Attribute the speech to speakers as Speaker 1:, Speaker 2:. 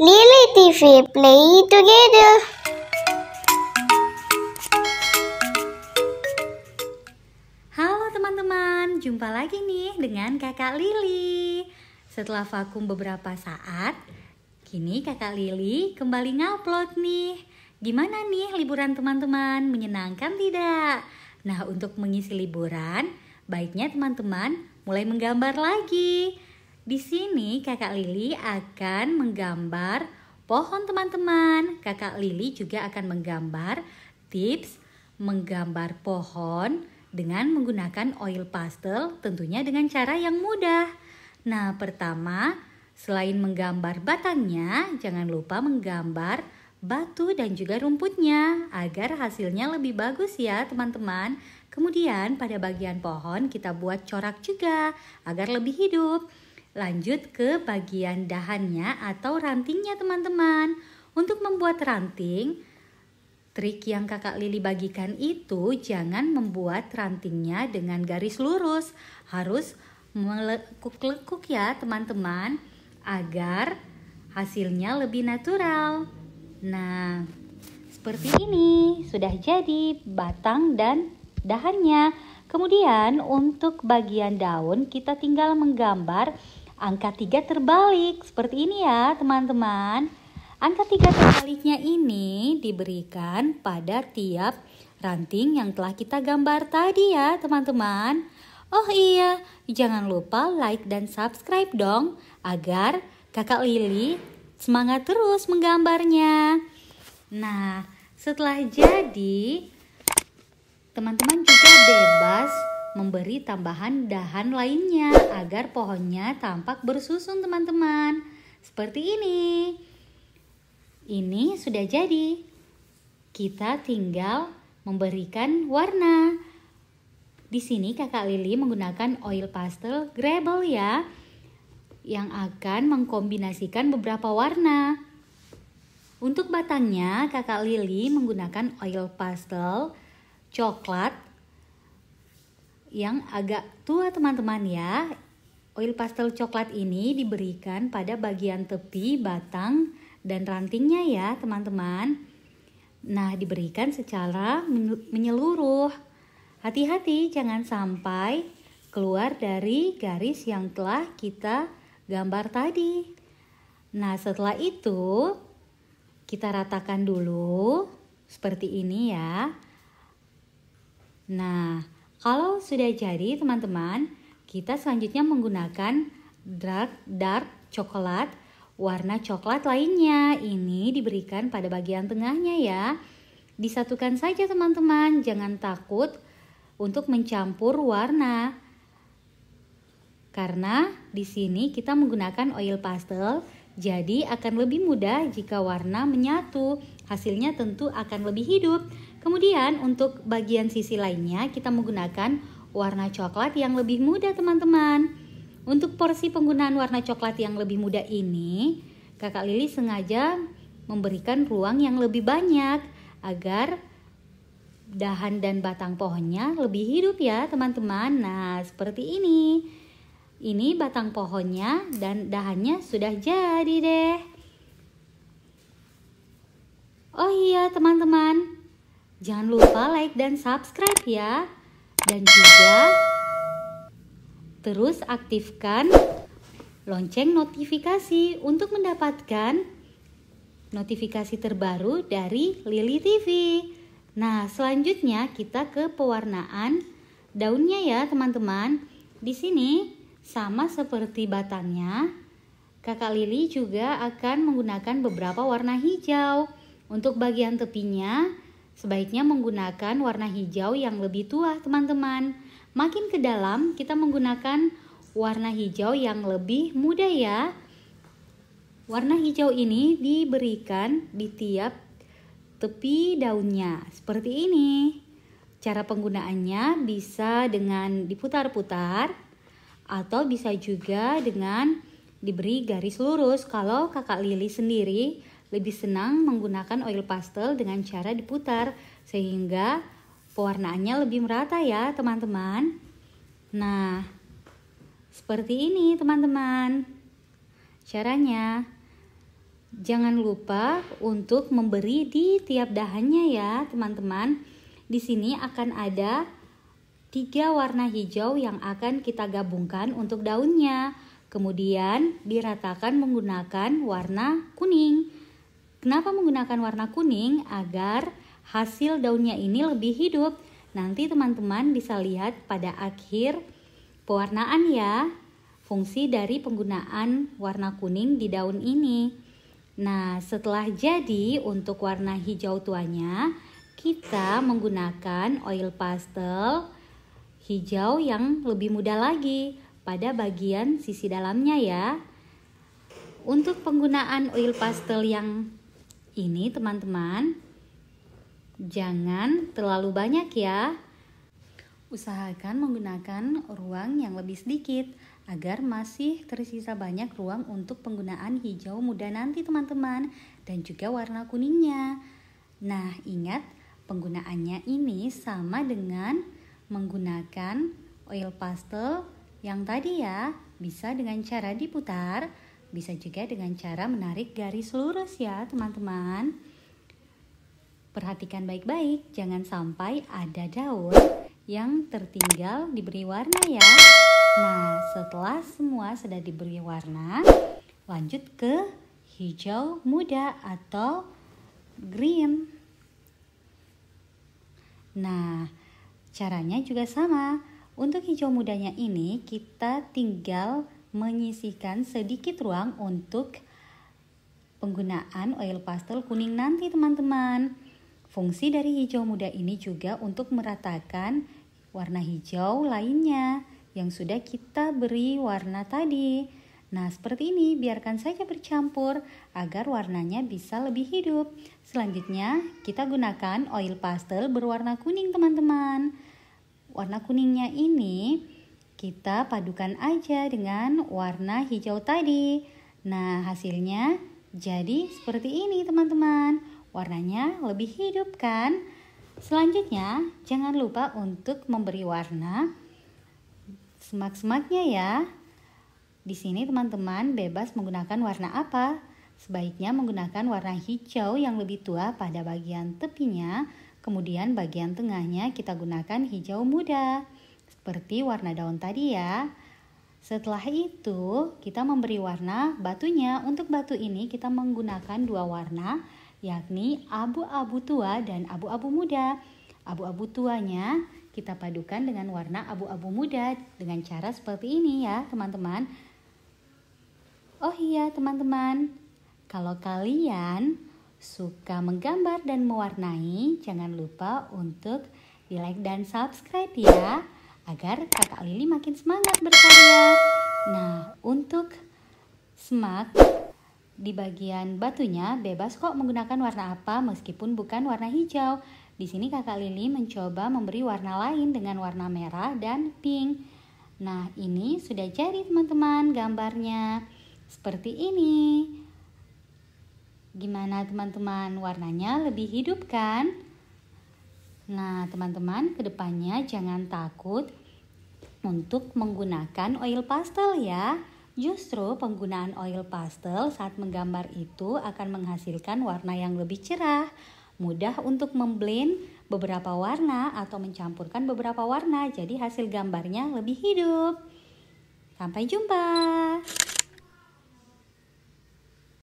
Speaker 1: Lily TV play together. Halo teman-teman, jumpa lagi nih dengan kakak Lili. Setelah vakum beberapa saat, kini kakak Lili kembali ngupload nih. Gimana nih liburan teman-teman? Menyenangkan tidak? Nah, untuk mengisi liburan, baiknya teman-teman mulai menggambar lagi. Di sini kakak Lili akan menggambar pohon teman-teman. Kakak Lili juga akan menggambar tips menggambar pohon dengan menggunakan oil pastel tentunya dengan cara yang mudah. Nah pertama selain menggambar batangnya jangan lupa menggambar batu dan juga rumputnya agar hasilnya lebih bagus ya teman-teman. Kemudian pada bagian pohon kita buat corak juga agar lebih hidup. Lanjut ke bagian dahannya atau rantingnya teman-teman. Untuk membuat ranting, trik yang kakak Lili bagikan itu jangan membuat rantingnya dengan garis lurus. Harus melekuk-lekuk ya teman-teman agar hasilnya lebih natural. Nah, seperti ini sudah jadi batang dan dahannya. Kemudian untuk bagian daun kita tinggal menggambar angka 3 terbalik. Seperti ini ya teman-teman. Angka 3 terbaliknya ini diberikan pada tiap ranting yang telah kita gambar tadi ya teman-teman. Oh iya, jangan lupa like dan subscribe dong agar kakak Lili semangat terus menggambarnya. Nah, setelah jadi, teman-teman juga bebas memberi tambahan dahan lainnya agar pohonnya tampak bersusun teman-teman. Seperti ini. Ini sudah jadi. Kita tinggal memberikan warna. Di sini kakak Lili menggunakan oil pastel Grebel ya yang akan mengkombinasikan beberapa warna. Untuk batangnya, kakak Lili menggunakan oil pastel coklat yang agak tua teman-teman ya. Oil pastel coklat ini diberikan pada bagian tepi, batang, dan rantingnya ya teman-teman. Nah diberikan secara menyeluruh. Hati-hati jangan sampai keluar dari garis yang telah kita gambar tadi. Nah setelah itu kita ratakan dulu seperti ini ya. Nah kalau sudah jadi teman-teman, kita selanjutnya menggunakan dark dark coklat warna coklat lainnya. Ini diberikan pada bagian tengahnya ya. Disatukan saja teman-teman, jangan takut untuk mencampur warna. Karena di sini kita menggunakan oil pastel, jadi akan lebih mudah jika warna menyatu. Hasilnya tentu akan lebih hidup. Kemudian untuk bagian sisi lainnya kita menggunakan warna coklat yang lebih muda teman-teman. Untuk porsi penggunaan warna coklat yang lebih muda ini, kakak Lili sengaja memberikan ruang yang lebih banyak agar dahan dan batang pohonnya lebih hidup ya teman-teman. Nah seperti ini. Ini batang pohonnya dan dahannya sudah jadi deh. Oh iya teman-teman, Jangan lupa like dan subscribe ya. Dan juga terus aktifkan lonceng notifikasi untuk mendapatkan notifikasi terbaru dari Lili TV. Nah, selanjutnya kita ke pewarnaan daunnya ya, teman-teman. Di sini sama seperti batangnya, Kakak Lili juga akan menggunakan beberapa warna hijau. Untuk bagian tepinya, Sebaiknya menggunakan warna hijau yang lebih tua, teman-teman. Makin ke dalam, kita menggunakan warna hijau yang lebih muda ya. Warna hijau ini diberikan di tiap tepi daunnya, seperti ini. Cara penggunaannya bisa dengan diputar-putar atau bisa juga dengan diberi garis lurus kalau kakak Lili sendiri lebih senang menggunakan oil pastel dengan cara diputar sehingga pewarnaannya lebih merata ya teman-teman. Nah, seperti ini teman-teman. Caranya jangan lupa untuk memberi di tiap dahannya ya teman-teman. Di sini akan ada tiga warna hijau yang akan kita gabungkan untuk daunnya. Kemudian diratakan menggunakan warna kuning. Kenapa menggunakan warna kuning? Agar hasil daunnya ini lebih hidup. Nanti teman-teman bisa lihat pada akhir pewarnaan ya fungsi dari penggunaan warna kuning di daun ini. Nah, setelah jadi untuk warna hijau tuanya, kita menggunakan oil pastel hijau yang lebih muda lagi pada bagian sisi dalamnya ya. Untuk penggunaan oil pastel yang ini teman-teman jangan terlalu banyak ya. Usahakan menggunakan ruang yang lebih sedikit agar masih tersisa banyak ruang untuk penggunaan hijau muda nanti teman-teman dan juga warna kuningnya. Nah, ingat penggunaannya ini sama dengan menggunakan oil pastel yang tadi ya, bisa dengan cara diputar bisa juga dengan cara menarik garis lurus ya teman-teman. Perhatikan baik-baik, jangan sampai ada daun yang tertinggal diberi warna ya. Nah, setelah semua sudah diberi warna, lanjut ke hijau muda atau green. Nah, caranya juga sama. Untuk hijau mudanya ini kita tinggal menyisihkan sedikit ruang untuk penggunaan oil pastel kuning nanti teman-teman. Fungsi dari hijau muda ini juga untuk meratakan warna hijau lainnya yang sudah kita beri warna tadi. Nah, seperti ini biarkan saja bercampur agar warnanya bisa lebih hidup. Selanjutnya, kita gunakan oil pastel berwarna kuning, teman-teman. Warna kuningnya ini kita padukan aja dengan warna hijau tadi. Nah, hasilnya jadi seperti ini teman-teman. Warnanya lebih hidup kan? Selanjutnya, jangan lupa untuk memberi warna semak-semaknya ya. Di sini teman-teman bebas menggunakan warna apa? Sebaiknya menggunakan warna hijau yang lebih tua pada bagian tepinya, kemudian bagian tengahnya kita gunakan hijau muda seperti warna daun tadi ya. Setelah itu, kita memberi warna batunya. Untuk batu ini kita menggunakan dua warna, yakni abu-abu tua dan abu-abu muda. Abu-abu tuanya kita padukan dengan warna abu-abu muda dengan cara seperti ini ya, teman-teman. Oh iya, teman-teman. Kalau kalian suka menggambar dan mewarnai, jangan lupa untuk di like dan subscribe ya agar kakak Lili makin semangat berkarya. Nah, untuk semak di bagian batunya bebas kok menggunakan warna apa meskipun bukan warna hijau. Di sini kakak Lili mencoba memberi warna lain dengan warna merah dan pink. Nah, ini sudah jadi teman-teman gambarnya. Seperti ini. Gimana teman-teman? Warnanya lebih hidup kan? Nah, teman-teman, kedepannya jangan takut untuk menggunakan oil pastel ya. Justru penggunaan oil pastel saat menggambar itu akan menghasilkan warna yang lebih cerah, mudah untuk memblend beberapa warna atau mencampurkan beberapa warna, jadi hasil gambarnya lebih hidup. Sampai jumpa.